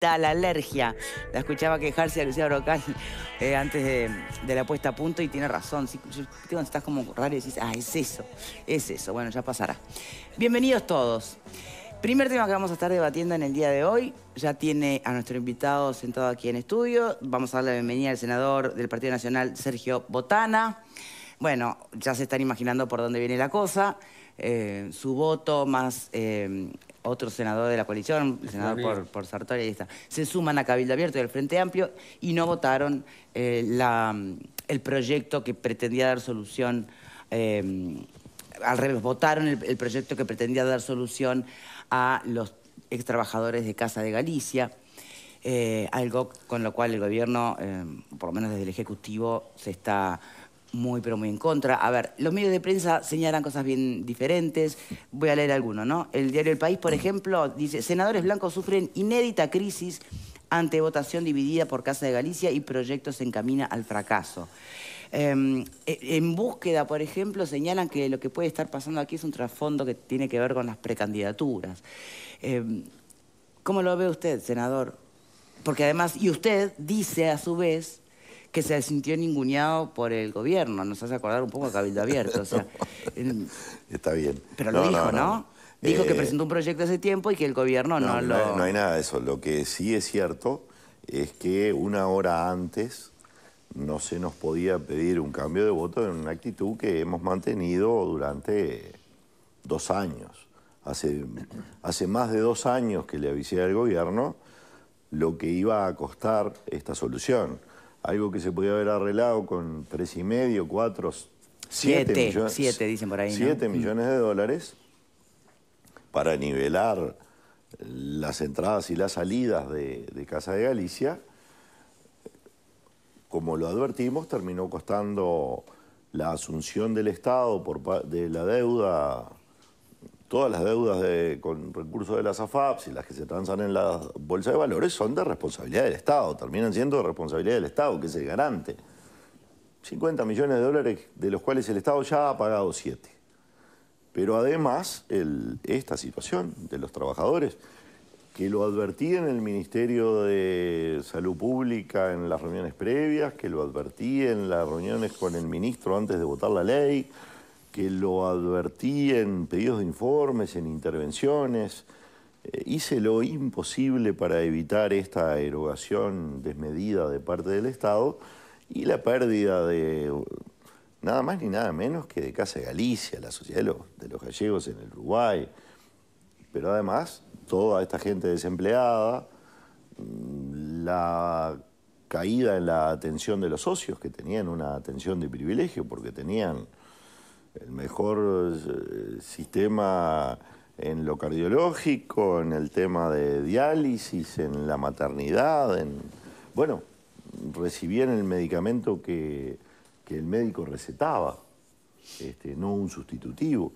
la alergia. La escuchaba quejarse a Lucía Brocal eh, antes de, la puesta a punto y tiene razón. Si, estás como raro y decís, ah, es eso, es eso. Bueno, ya pasará. Bienvenidos todos. Primer tema que vamos a estar debatiendo en el día de hoy. Ya tiene a nuestro invitado sentado aquí en estudio. Vamos a darle la bienvenida al senador del Partido Nacional, Sergio Botana. Bueno, ya se están imaginando por dónde viene la cosa. Eh, su voto más eh, otro senador de la coalición, el senador por, por Sartori, se suman a Cabildo Abierto y del Frente Amplio y no votaron eh, la, el proyecto que pretendía dar solución, eh, al revés, votaron el, proyecto que pretendía dar solución a los extrabajadores de Casa de Galicia. Eh, algo con lo cual el gobierno, por lo menos desde el Ejecutivo, se está muy, pero muy en contra. A ver, los medios de prensa señalan cosas bien diferentes. Voy a leer alguno, ¿no? El diario El País, por ejemplo, dice, senadores blancos sufren inédita crisis ante votación dividida por Casa de Galicia y proyecto se encamina al fracaso. Em, e, en búsqueda, por ejemplo, señalan que lo que puede estar pasando aquí es un trasfondo que tiene que ver con las precandidaturas. Em, ¿Cómo lo ve usted, senador? Porque además, y usted dice a su vez que se sintió ninguneado por el gobierno. Nos hace acordar un poco a Cabildo Abierto. Está bien. Pero lo dijo, ¿no? Dijo que eh, presentó un proyecto hace tiempo y que el gobierno no, no lo... no hay nada de eso. Lo que sí es cierto es que una hora antes no se nos podía pedir un cambio de voto en una actitud que hemos mantenido durante dos años. Hace, hace más de dos años que le avisé al gobierno lo que iba a costar esta solución algo que se podía haber arreglado con tres y medio, cuatro, siete, siete millones. dicen por ahí. Siete mm. millones de dólares para nivelar las entradas y las salidas de, Casa de Galicia. Como lo advertimos, terminó costando la asunción del Estado por, de la deuda todas las deudas con recursos de las AFAPs y las que se transan en la bolsa de valores son de responsabilidad del Estado, terminan siendo de responsabilidad del Estado, que es el garante. 50 millones de dólares de los cuales el Estado ya ha pagado 7. Pero además, esta situación de los trabajadores, que lo advertí en el Ministerio de Salud Pública en las reuniones previas, que lo advertí en las reuniones con el ministro antes de votar la ley, que lo advertí en pedidos de informes, en intervenciones. Eh, hice lo imposible para evitar esta erogación desmedida de parte del Estado y la pérdida de uh, nada más ni nada menos que de Casa de Galicia, la sociedad de los, de los gallegos en el Uruguay. Pero además, toda esta gente desempleada, mm, la caída en la atención de los socios, que tenían una atención de privilegio porque tenían el mejor eh, sistema en lo cardiológico, en el tema de diálisis, en la maternidad, en... Bueno, recibían el medicamento que, el médico recetaba, este, no un sustitutivo.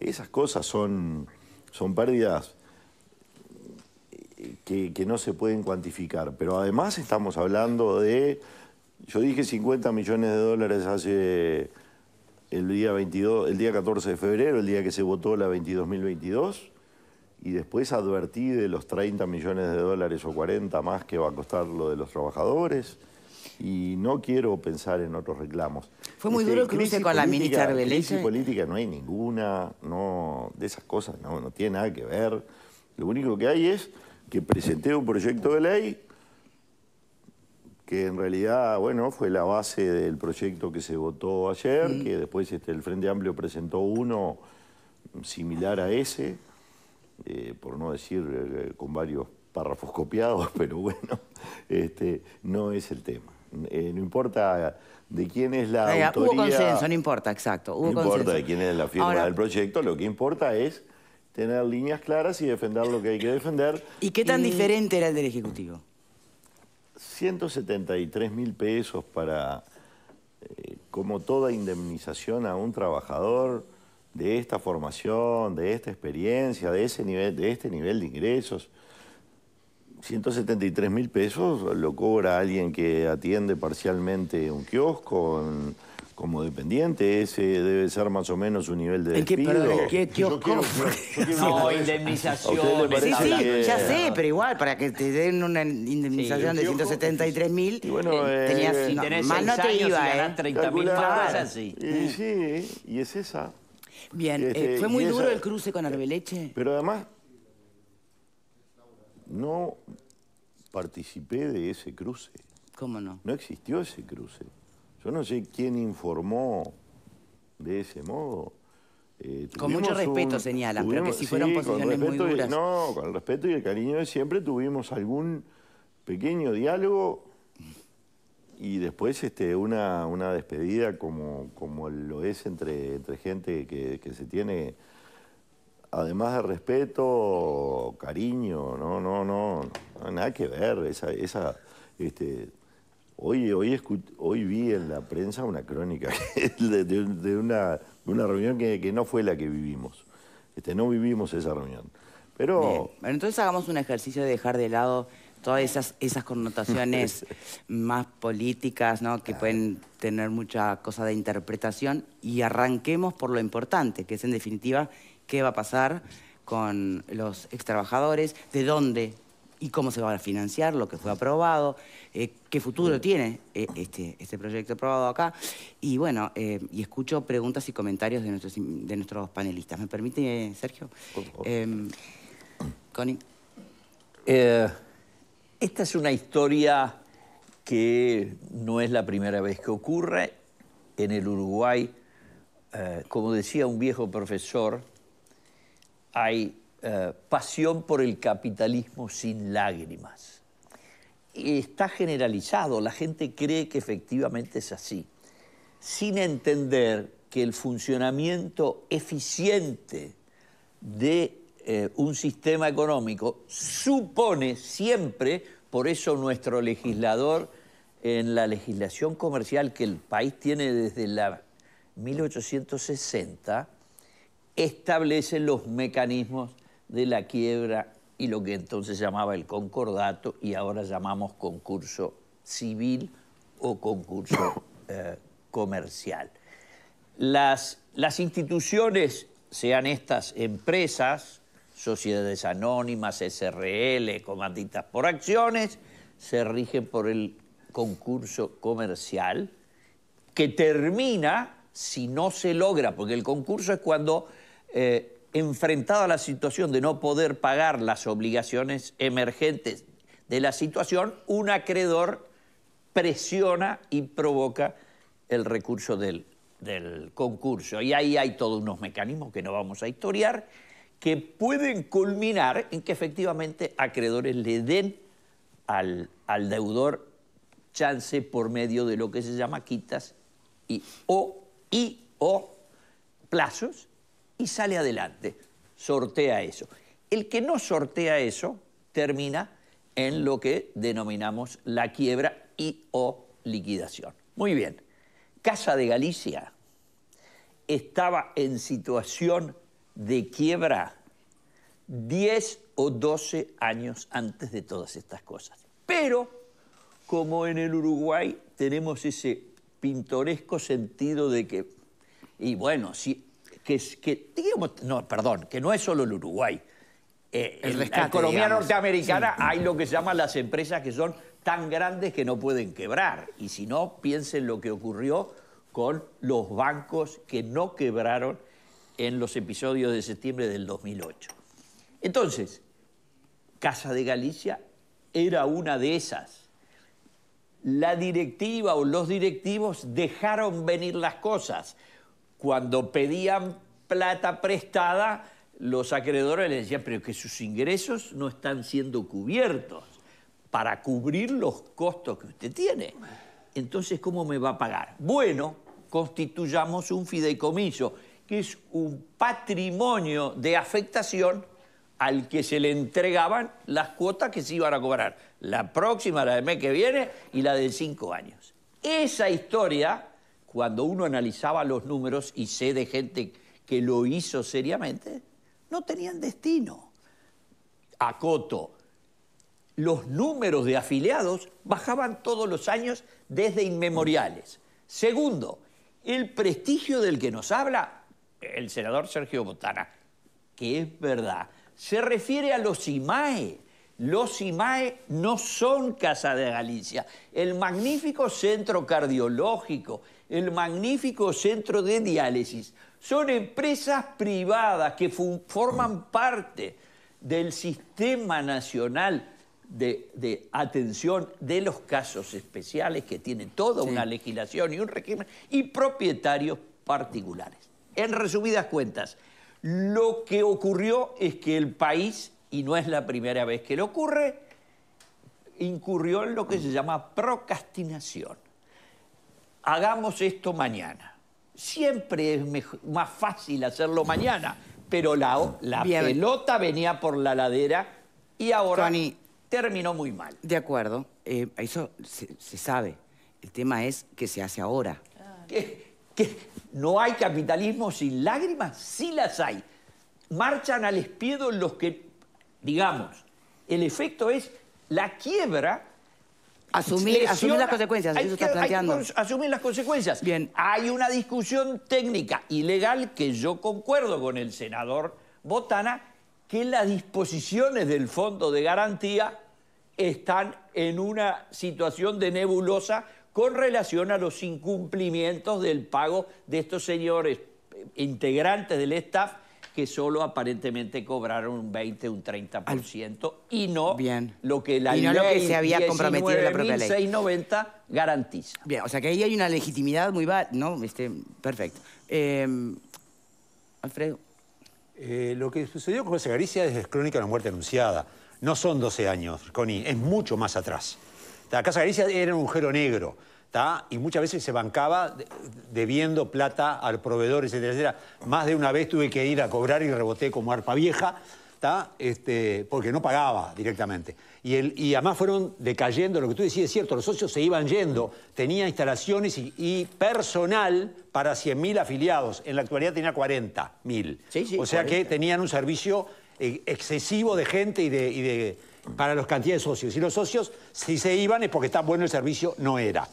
Esas cosas son, son pérdidas eh, que no se pueden cuantificar, pero además estamos hablando de, yo dije 50 millones de dólares hace el día, 22, el día 14 de febrero, el día que se votó la 22.022, y después advertí de los 30 millones de dólares o 40 más que va a costar lo de los trabajadores y no quiero pensar en otros reclamos. Fue muy este, duro el cruce con la ministra De Crisis ¿eh? política no hay ninguna, no, de esas cosas no, no tiene nada que ver. Lo único que hay es que presenté un proyecto de ley que en realidad, bueno, fue la base del proyecto que se votó ayer, que después este, el Frente Amplio presentó uno similar a ese, eh, por no decir eh, con varios párrafos copiados, pero bueno, este, no es el tema. Eh, no importa de quién es la autoría. Hubo no importa, exacto. no importa de quién es la firma del proyecto, lo que importa es tener líneas claras y defender lo que hay que defender. ¿Y qué tan diferente era el del Ejecutivo? 173 mil pesos para, eh, como toda indemnización a un trabajador de esta formación, de esta experiencia, de, ese nivel, de este nivel de ingresos. 173 mil pesos lo cobra alguien que atiende parcialmente un kiosco, como dependiente, ese debe ser más o menos su nivel de despido. ¿En qué, qué yo no, indemnización. Sí, sí, ya sé, pero igual, para que te den una indemnización de 173 mil, bueno, eh, eh, tenías, eh, más no te iba, ¿eh? 30 mil así. Y mm. sí, y es esa. Bien, este, ¿fue muy duro el cruce con Arbeleche? Pero además, no participé de ese cruce. ¿Cómo no? No existió ese cruce. Yo no sé quién informó de ese modo. Eh, con mucho respeto señala, pero que si fueron posiciones muy duras. no, con el respeto y el cariño de siempre tuvimos algún pequeño diálogo y después este, una, una despedida como, como lo es entre, gente que, se tiene, además de respeto, cariño, no, no, no, no nada que ver, esa, esa este, Hoy, hoy, hoy vi en la prensa una crónica de, una, reunión que, no fue la que vivimos. Este, no vivimos esa reunión. Pero... entonces hagamos un ejercicio de dejar de lado todas esas, connotaciones más políticas, ¿no? que pueden tener mucha cosa de interpretación, y arranquemos por lo importante, que es en definitiva qué va a pasar con los extrabajadores, de dónde y cómo se va a financiar lo que fue aprobado. Eh, qué futuro tiene eh, este, este, proyecto aprobado acá. Y bueno, eh, y escucho preguntas y comentarios de nuestros, de nuestros panelistas. ¿Me permite, Sergio? Connie. esta es una historia que no es la primera vez que ocurre en el Uruguay. como decía un viejo profesor, hay pasión por el capitalismo sin lágrimas está generalizado, la gente cree que efectivamente es así, sin entender que el funcionamiento eficiente de eh, un sistema económico supone siempre, por eso nuestro legislador en la legislación comercial que el país tiene desde la 1860, establece los mecanismos de la quiebra y lo que entonces llamaba el concordato y ahora llamamos concurso civil o concurso eh, comercial. Las, las instituciones, sean estas empresas, sociedades anónimas, SRL, comanditas por acciones, se rigen por el concurso comercial que termina si no se logra, porque el concurso es cuando eh, enfrentado a la situación de no poder pagar las obligaciones emergentes de la situación, un acreedor presiona y provoca el recurso del, concurso. Y ahí hay todos unos mecanismos que no vamos a historiar que pueden culminar en que efectivamente acreedores le den al, al deudor chance por medio de lo que se llama quitas y, o, y o plazos y sale adelante. Sortea eso. El que no sortea eso termina en lo que denominamos la quiebra y o liquidación. Muy bien. Casa de Galicia estaba en situación de quiebra 10 o 12 años antes de todas estas cosas. Pero, como en el Uruguay tenemos ese pintoresco sentido de que, y bueno, si que, que no, perdón, que no es solo el Uruguay. Eh, en la economía norteamericana hay lo que se llaman las empresas que son tan grandes que no pueden quebrar. Y si no, piensen lo que ocurrió con los bancos que no quebraron en los episodios de septiembre del 2008. Entonces, Casa de Galicia era una de esas. La directiva o los directivos dejaron venir las cosas cuando pedían plata prestada, los acreedores les decían, pero que sus ingresos no están siendo cubiertos para cubrir los costos que usted tiene. Entonces, ¿cómo me va a pagar? Bueno, constituyamos un fideicomiso, que es un patrimonio de afectación al que se le entregaban las cuotas que se iban a cobrar. La próxima, la del mes que viene y la de cinco años. Esa historia cuando uno analizaba los números, y sé de gente que lo hizo seriamente, no tenían destino. A Coto, los números de afiliados bajaban todos los años desde inmemoriales. Segundo, el prestigio del que nos habla el senador Sergio Botana, que es verdad, se refiere a los IMAE. Los IMAE no son Casa de Galicia. El magnífico centro cardiológico, el magnífico centro de diálisis. Son empresas privadas que forman parte del sistema nacional de, atención de los casos especiales que tiene toda una legislación y un régimen y propietarios particulares. En resumidas cuentas, lo que ocurrió es que el país, y no es la primera vez que le ocurre, incurrió en lo que se llama procrastinación hagamos esto mañana. Siempre es más fácil hacerlo mañana, pero la, pelota venía por la ladera y ahora terminó muy mal. De acuerdo, eh, eso se, sabe. El tema es que se hace ahora. Que, no hay capitalismo sin lágrimas, sí las hay. Marchan al espiedo los que, digamos, el efecto es la quiebra Asumir, las consecuencias, eso está planteando. asumir las consecuencias. Bien. Hay una discusión técnica y legal que yo concuerdo con el senador Botana, que las disposiciones del Fondo de Garantía están en una situación de nebulosa con relación a los incumplimientos del pago de estos señores eh, integrantes del staff que solo aparentemente cobraron un 20, un 30% y no lo que la ley, se había comprometido en la propia ley. garantiza. Bien, o sea que ahí hay una legitimidad muy baja, ¿no? Este, perfecto. Em, Alfredo. Eh, lo que sucedió con Casa Garicia es crónica de la muerte anunciada. No son 12 años, Connie, es mucho más atrás. La Casa Garicia era un agujero negro y muchas veces se bancaba debiendo plata al proveedor, etcétera, etcétera. Más de una vez tuve que ir a cobrar y reboté como arpa vieja, este, porque no pagaba directamente. Y, y además fueron decayendo, lo que tú decías es cierto, los socios se iban yendo, tenía instalaciones y, personal para 100.000 afiliados, en la actualidad tenía 40.000. o sea que tenían un servicio eh, excesivo de gente y de, para los cantidades de socios. Y los socios, si se iban, es porque tan bueno el servicio no era.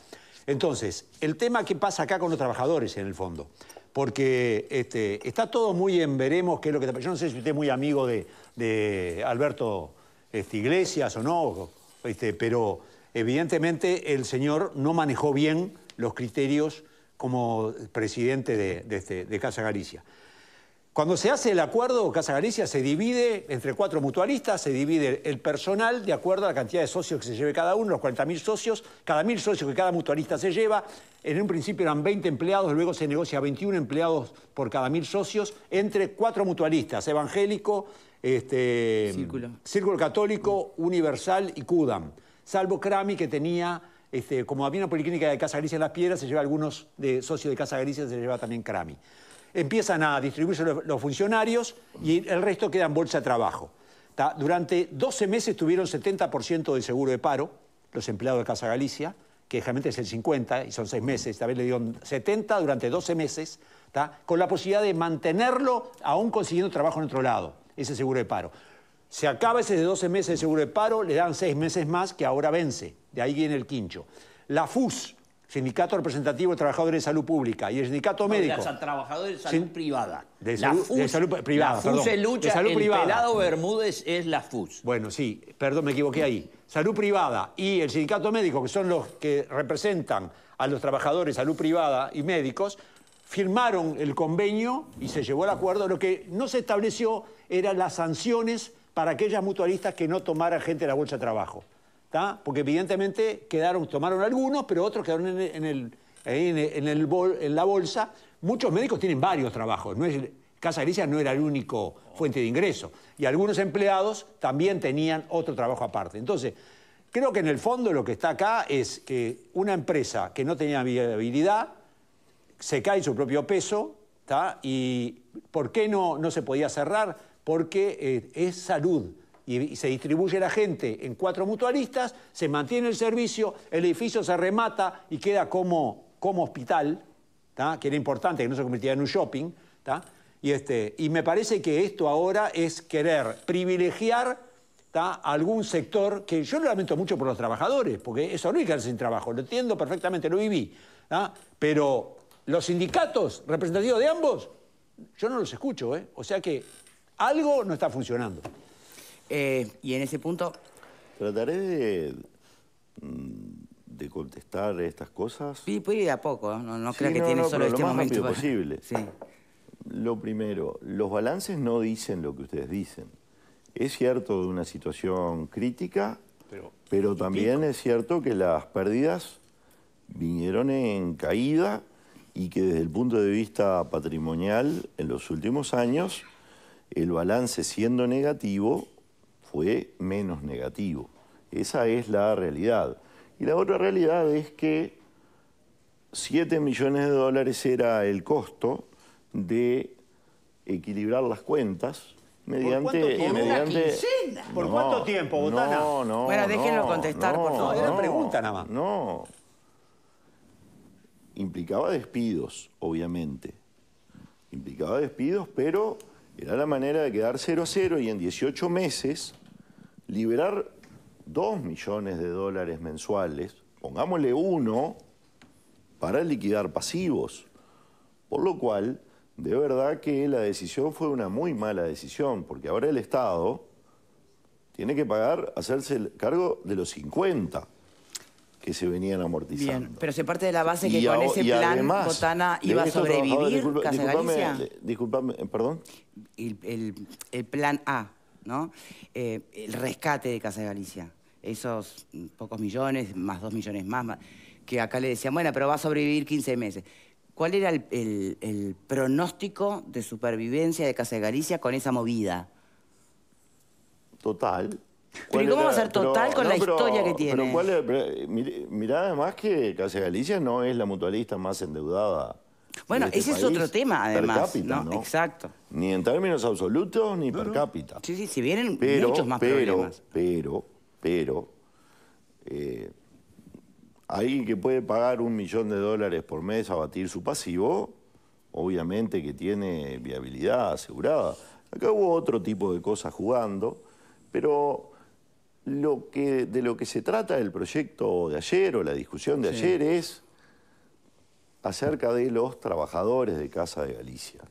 Entonces, el tema que pasa acá con los trabajadores, en el fondo, porque este, está todo muy en veremos qué es lo que Yo no sé si usted es muy amigo de, Alberto este, Iglesias o no, este, pero evidentemente el señor no manejó bien los criterios como presidente de Casa Galicia. Cuando se hace el acuerdo, Casa Galicia se divide entre cuatro mutualistas, se divide el personal de acuerdo a la cantidad de socios que se lleve cada uno, los 40.000 socios, cada mil socios que cada mutualista se lleva. En un principio eran 20 empleados, luego se negocia 21 empleados por cada mil socios entre cuatro mutualistas, Evangélico, este, Círculo. Católico, Universal y CUDAM. Salvo Crami que tenía este, como había una policlínica de Casa Galicia en Las Piedras, se lleva algunos de socios de Casa Galicia, se lleva también Crami empiezan a distribuirse los, funcionarios y el resto queda en bolsa de trabajo. Durante 12 meses tuvieron 70% del seguro de paro los empleados de Casa Galicia, que realmente es el 50 y son 6 meses, esta vez le dieron 70 durante 12 meses, con la posibilidad de mantenerlo aún consiguiendo trabajo en otro lado, ese seguro de paro. Se acaba ese de 12 meses de seguro de paro, le dan 6 meses más que ahora vence. De ahí viene el quincho. La FUS, Sindicato Representativo de Trabajadores de Salud Pública y el Sindicato Médico. De trabajadores de salud privada. De salud, FUS, privada, la FUS lucha, de Bermúdez es la FUS. Bueno, sí, perdón, me equivoqué ahí. Salud privada y el Sindicato Médico, que son los que representan a los trabajadores de salud privada y médicos, firmaron el convenio y se llevó al acuerdo. Lo que no se estableció eran las sanciones para aquellas mutualistas que no tomaran gente de la bolsa de trabajo porque evidentemente quedaron, tomaron algunos, pero otros quedaron en, en, el, la bolsa. Muchos médicos tienen varios trabajos, no es, Casa Grecia no era el único fuente de ingreso. Y algunos empleados también tenían otro trabajo aparte. Entonces, creo que en el fondo lo que está acá es que una empresa que no tenía viabilidad se cae su propio peso, ¿Y por qué no, no se podía cerrar? Porque eh, es salud y, se distribuye la gente en cuatro mutualistas, se mantiene el servicio, el edificio se remata y queda como, como hospital, que era importante que no se convirtiera en un shopping. Y, este, y me parece que esto ahora es querer privilegiar algún sector que yo lo lamento mucho por los trabajadores, porque eso no que hacer sin trabajo, lo entiendo perfectamente, lo viví. Pero los sindicatos representativos de ambos, yo no los escucho, ¿eh? o sea que algo no está funcionando. Eh, y en ese punto... Trataré de, mm, de contestar estas cosas. Sí, puede ir a poco, ¿eh? no, no creo que tiene solo este lo momento. posible. Lo primero, los balances no dicen lo que ustedes dicen. Es cierto de una situación crítica, pero, también es cierto que las pérdidas vinieron en caída y que desde el punto de vista patrimonial, en los últimos años, el balance siendo negativo fue menos negativo. Esa es la realidad. Y la otra realidad es que 7 millones de dólares era el costo de equilibrar las cuentas mediante... ¿Por cuánto, tiempo, Botana? No, no, Bueno, déjenlo contestar, no, por No, pregunta nada más. No. Implicaba despidos, obviamente. Implicaba despidos, pero era la manera de quedar 0 a 0 y en 18 meses liberar 2 millones de dólares mensuales, pongámosle uno, para liquidar pasivos. Por lo cual, de verdad que la decisión fue una muy mala decisión, porque ahora el Estado tiene que pagar, hacerse el cargo de los 50 que se venían amortizando. Bien, pero se parte de la base que con ese plan Botana iba a sobrevivir, disculpame, eh, eh, perdón. el plan A, ¿no? Eh, el rescate de Casa de Galicia, esos pocos millones, más dos millones más, que acá le decían, bueno, pero va a sobrevivir 15 meses. ¿Cuál era el, pronóstico de supervivencia de Casa de Galicia con esa movida? Total, ¿Pero cómo va a ser total con la historia que tiene? Eh, mirá además que Casa Galicia no es la mutualista más endeudada bueno, este ese es otro tema, además. Per cápita, ¿no? Exacto. Ni en términos absolutos, ni per cápita. Sí, sí, si vienen pero, muchos más pero, problemas. Pero, pero, eh, alguien que puede pagar un millón de dólares por mes a batir su pasivo, obviamente que tiene viabilidad asegurada. Acá hubo otro tipo de cosas jugando, pero lo que, de lo que se trata el proyecto de ayer o la discusión de ayer es acerca de los trabajadores de Casa de Galicia,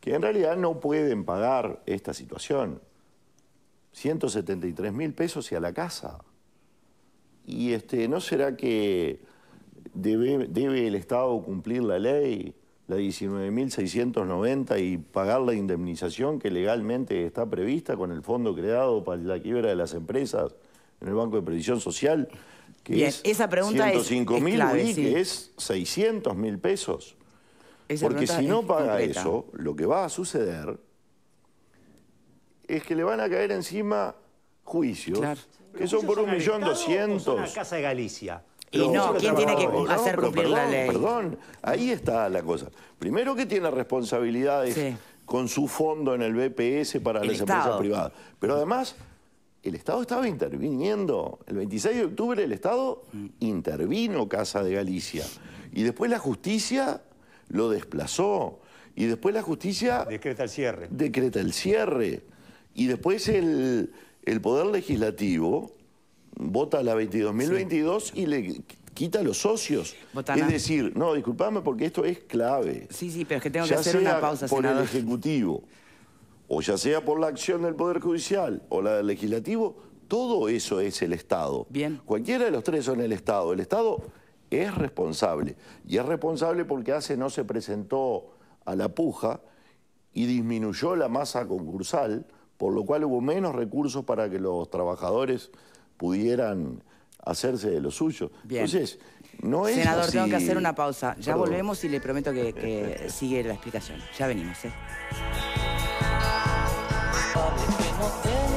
que en realidad no pueden pagar esta situación. 173 mil pesos y a la casa. Y este, ¿no será que debe, debe el Estado cumplir la ley, la 19.690, y pagar la indemnización que legalmente está prevista con el fondo creado para la quiebra de las empresas en el Banco de Previsión Social? que es esa pregunta es mil es 600.000 mil pesos. Porque si no paga eso, lo que va a suceder es que le van a caer encima juicios, que son por 1.200.000. Casa de Galicia. y no, ¿quién tiene que hacer cumplir la ley? Perdón, ahí está la cosa. Primero que tiene responsabilidades con su fondo en el BPS para las empresas privadas. Pero además el Estado estaba interviniendo. El 26 de octubre el Estado intervino Casa de Galicia. Y después la justicia lo desplazó. Y después la justicia... Decreta el cierre. Decreta el cierre. Y después el, Poder Legislativo vota la 22.022 y le quita los socios. Es decir, no, disculpame porque esto es clave. Sí, sí, pero es que tengo que hacer una pausa, por el Ejecutivo o ya sea por la acción del Poder Judicial o la del Legislativo, todo eso es el Estado. Bien. Cualquiera de los tres son el Estado. El Estado es responsable. Y es responsable porque hace no se presentó a la puja y disminuyó la masa concursal, por lo cual hubo menos recursos para que los trabajadores pudieran hacerse de lo suyo. Bien. Entonces, no es Senador, tengo que hacer una pausa. Ya volvemos y le prometo que, que sigue la explicación. Ya venimos. ¿eh? culpable que no tengo